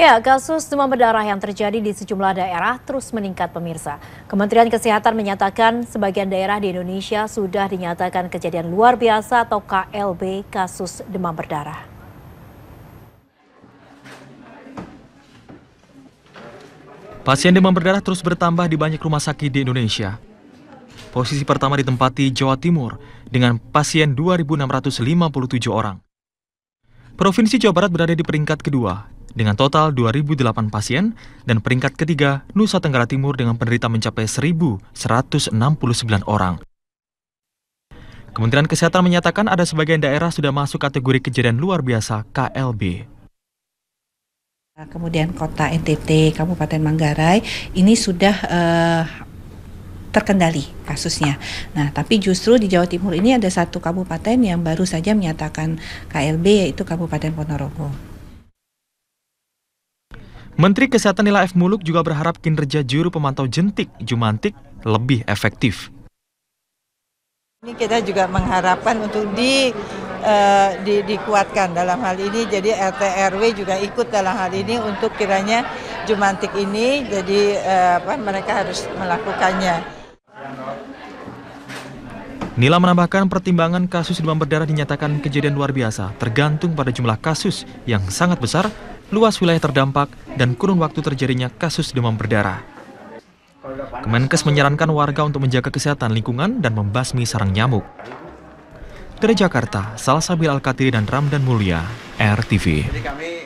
Ya, kasus demam berdarah yang terjadi di sejumlah daerah terus meningkat pemirsa. Kementerian Kesehatan menyatakan sebagian daerah di Indonesia sudah dinyatakan kejadian luar biasa atau KLB kasus demam berdarah. Pasien demam berdarah terus bertambah di banyak rumah sakit di Indonesia. Posisi pertama ditempati Jawa Timur dengan pasien 2.657 orang. Provinsi Jawa Barat berada di peringkat kedua dengan total 2.008 pasien, dan peringkat ketiga Nusa Tenggara Timur dengan penderita mencapai 1.169 orang. Kementerian Kesehatan menyatakan ada sebagian daerah sudah masuk kategori kejadian luar biasa KLB. Kemudian kota NTT, Kabupaten Manggarai, ini sudah uh, terkendali kasusnya. Nah, tapi justru di Jawa Timur ini ada satu kabupaten yang baru saja menyatakan KLB yaitu Kabupaten Ponorogo. Menteri Kesehatan Nila F. Muluk juga berharap kinerja juru pemantau jentik Jumantik lebih efektif. Ini kita juga mengharapkan untuk di, uh, di dikuatkan dalam hal ini, jadi RT RW juga ikut dalam hal ini untuk kiranya Jumantik ini, jadi uh, apa, mereka harus melakukannya. Nila menambahkan pertimbangan kasus demam berdarah dinyatakan kejadian luar biasa tergantung pada jumlah kasus yang sangat besar luas wilayah terdampak, dan kurun waktu terjadinya kasus demam berdarah. Kemenkes menyarankan warga untuk menjaga kesehatan lingkungan dan membasmi sarang nyamuk. Dari Jakarta, Salasabil Al-Katiri dan Ramdan Mulia, RTV.